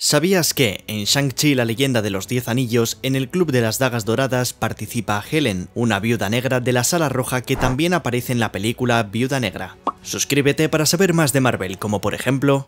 ¿Sabías que en Shang-Chi la leyenda de los Diez Anillos, en el Club de las Dagas Doradas participa Helen, una viuda negra de la Sala Roja que también aparece en la película Viuda Negra? Suscríbete para saber más de Marvel, como por ejemplo...